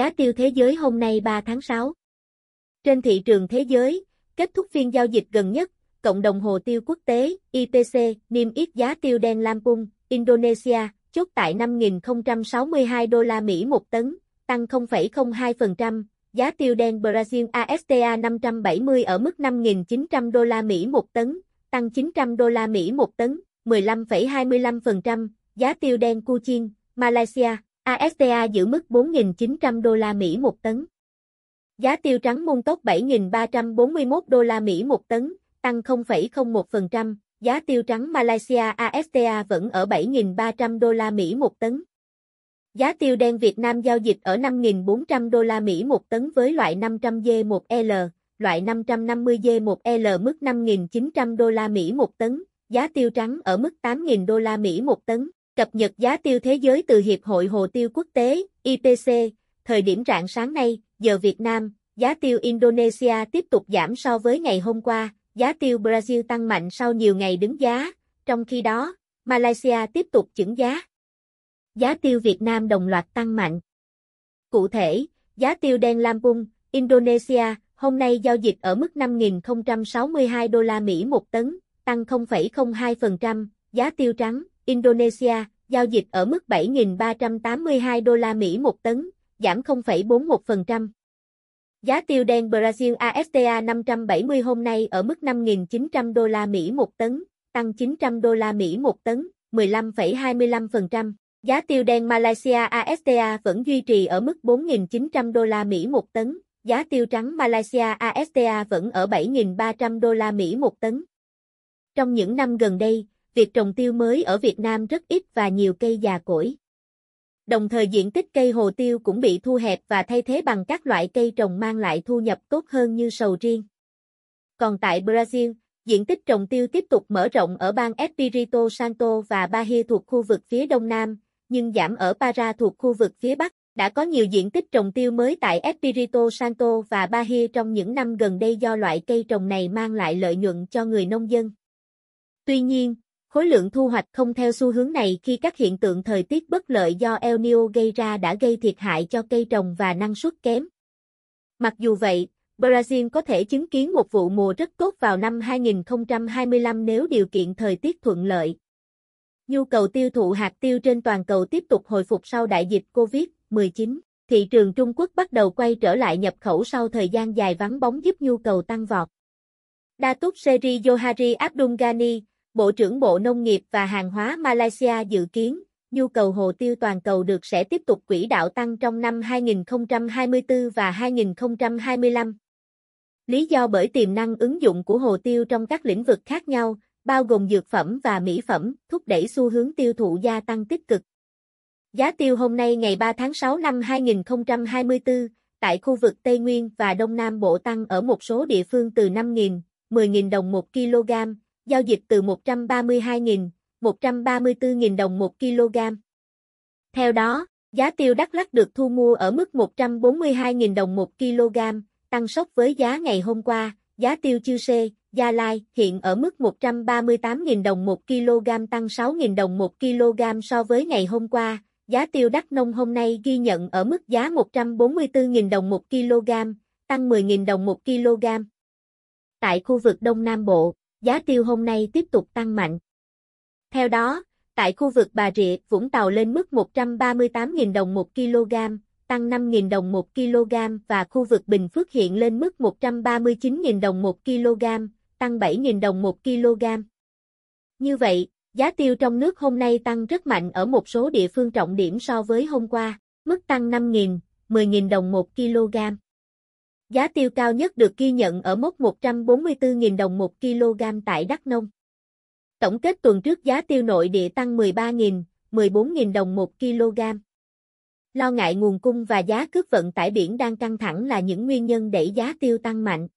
Giá tiêu thế giới hôm nay 3 tháng 6. Trên thị trường thế giới, kết thúc phiên giao dịch gần nhất, cộng đồng hồ tiêu quốc tế IPC niêm yết giá tiêu đen Lampung, Indonesia chốt tại 5.062 đô la Mỹ một tấn, tăng 0,02%, giá tiêu đen Brazil ASTA 570 ở mức 5.900 đô la Mỹ một tấn, tăng 900 đô la Mỹ một tấn, 15,25%, giá tiêu đen Kuching, Malaysia ASTA giữ mức 4.900 đô la Mỹ một tấn. Giá tiêu trắng mung tốc 7.341 đô la Mỹ một tấn, tăng 0,01%, giá tiêu trắng Malaysia ASTA vẫn ở 7.300 đô la Mỹ một tấn. Giá tiêu đen Việt Nam giao dịch ở 5.400 đô la Mỹ một tấn với loại 500G1L, loại 550G1L mức 5.900 đô la Mỹ một tấn, giá tiêu trắng ở mức 8.000 đô la Mỹ một tấn cập nhật giá tiêu thế giới từ Hiệp hội Hồ tiêu Quốc tế, IPC, thời điểm rạng sáng nay, giờ Việt Nam, giá tiêu Indonesia tiếp tục giảm so với ngày hôm qua, giá tiêu Brazil tăng mạnh sau nhiều ngày đứng giá, trong khi đó, Malaysia tiếp tục chững giá. Giá tiêu Việt Nam đồng loạt tăng mạnh. Cụ thể, giá tiêu đen Lampung, Indonesia, hôm nay giao dịch ở mức 5.062 đô la Mỹ một tấn, tăng 0,02%, giá tiêu trắng, Indonesia, giao dịch ở mức 7.382 đô la Mỹ một tấn, giảm 0,41%. Giá tiêu đen Brazil ASTA 570 hôm nay ở mức 5.900 đô la Mỹ một tấn, tăng 900 đô la Mỹ một tấn, 15,25%. Giá tiêu đen Malaysia ASTA vẫn duy trì ở mức 4.900 đô la Mỹ một tấn, giá tiêu trắng Malaysia ASTA vẫn ở 7.300 đô la Mỹ một tấn. Trong những năm gần đây, việc trồng tiêu mới ở Việt Nam rất ít và nhiều cây già cỗi. Đồng thời diện tích cây hồ tiêu cũng bị thu hẹp và thay thế bằng các loại cây trồng mang lại thu nhập tốt hơn như sầu riêng. Còn tại Brazil, diện tích trồng tiêu tiếp tục mở rộng ở bang Espírito Santo và Bahia thuộc khu vực phía đông nam, nhưng giảm ở Para thuộc khu vực phía bắc. Đã có nhiều diện tích trồng tiêu mới tại Espírito Santo và Bahia trong những năm gần đây do loại cây trồng này mang lại lợi nhuận cho người nông dân. Tuy nhiên, Khối lượng thu hoạch không theo xu hướng này khi các hiện tượng thời tiết bất lợi do El Nino gây ra đã gây thiệt hại cho cây trồng và năng suất kém. Mặc dù vậy, Brazil có thể chứng kiến một vụ mùa rất tốt vào năm 2025 nếu điều kiện thời tiết thuận lợi. Nhu cầu tiêu thụ hạt tiêu trên toàn cầu tiếp tục hồi phục sau đại dịch COVID-19. Thị trường Trung Quốc bắt đầu quay trở lại nhập khẩu sau thời gian dài vắng bóng giúp nhu cầu tăng vọt. Datuk Seri Johari Abdul Ghani, Bộ trưởng Bộ Nông nghiệp và Hàng hóa Malaysia dự kiến, nhu cầu hồ tiêu toàn cầu được sẽ tiếp tục quỹ đạo tăng trong năm 2024 và 2025. Lý do bởi tiềm năng ứng dụng của hồ tiêu trong các lĩnh vực khác nhau, bao gồm dược phẩm và mỹ phẩm, thúc đẩy xu hướng tiêu thụ gia tăng tích cực. Giá tiêu hôm nay ngày 3 tháng 6 năm 2024, tại khu vực Tây Nguyên và Đông Nam Bộ tăng ở một số địa phương từ 5.000, 10.000 đồng 1 kg, giao dịch từ 132.000, 134.000 đồng 1 kg. Theo đó, giá tiêu Đắk Lắk được thu mua ở mức 142.000 đồng 1 kg, tăng sốc với giá ngày hôm qua, giá tiêu Chư Sê, Gia Lai hiện ở mức 138.000 đồng 1 kg tăng 6.000 đồng 1 kg so với ngày hôm qua. Giá tiêu đắk nông hôm nay ghi nhận ở mức giá 144.000 đồng 1 kg, tăng 10.000 đồng 1 kg. Tại khu vực Đông Nam Bộ giá tiêu hôm nay tiếp tục tăng mạnh. Theo đó, tại khu vực Bà Rịa, Vũng Tàu lên mức 138.000 đồng 1 kg, tăng 5.000 đồng 1 kg và khu vực Bình Phước hiện lên mức 139.000 đồng 1 kg, tăng 7.000 đồng 1 kg. Như vậy, giá tiêu trong nước hôm nay tăng rất mạnh ở một số địa phương trọng điểm so với hôm qua, mức tăng 5.000, 10.000 đồng 1 kg. Giá tiêu cao nhất được ghi nhận ở mốc 144.000 đồng 1 kg tại Đắk Nông. Tổng kết tuần trước giá tiêu nội địa tăng 13.000, 14.000 đồng 1 kg. Lo ngại nguồn cung và giá cước vận tải biển đang căng thẳng là những nguyên nhân đẩy giá tiêu tăng mạnh.